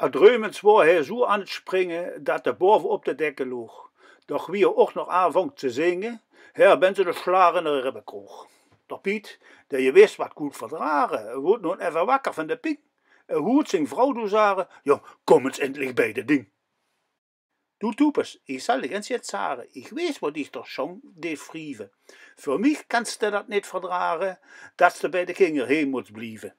Het Reumens woor hij zo aan het springen dat de boven op de dekken loog. Doch wie er ook nog aanvangt te zingen, her ben ze de slagende ribbenkroeg. Doch Piet, dat je wist wat goed verdragen, wordt nu even wakker van de piek. En hoort zijn vrouw zaren? ja, kom eens endlich bij de ding. Doe tupes, Ik zal dich ins zagen, ik ich wat wat dich doch schon defrieve. Voor mich kan ze dat niet verdragen, Dat ze bij de kinger heen moet blijven.